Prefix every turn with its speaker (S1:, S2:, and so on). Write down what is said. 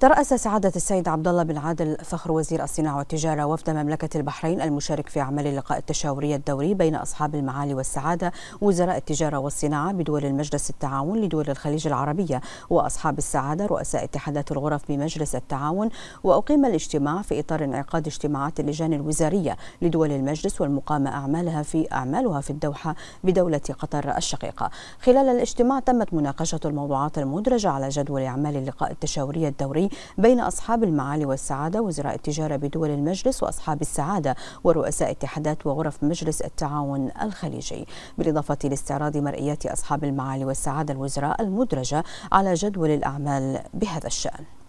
S1: ترأس سعادة السيد عبد الله بن عادل فخر وزير الصناعة والتجارة وفد مملكة البحرين المشارك في أعمال اللقاء التشاوري الدوري بين أصحاب المعالي والسعادة وزراء التجارة والصناعة بدول المجلس التعاون لدول الخليج العربية وأصحاب السعادة رؤساء اتحادات الغرف بمجلس التعاون وأقيم الاجتماع في إطار انعقاد اجتماعات اللجان الوزارية لدول المجلس والمقامة أعمالها في أعمالها في الدوحة بدولة قطر الشقيقة خلال الاجتماع تمت مناقشة الموضوعات المدرجة على جدول أعمال اللقاء التشاوري الدوري بين أصحاب المعالي والسعادة وزراء التجارة بدول المجلس وأصحاب السعادة ورؤساء اتحادات وغرف مجلس التعاون الخليجي بالإضافة لاستعراض مرئيات أصحاب المعالي والسعادة الوزراء المدرجة على جدول الأعمال بهذا الشأن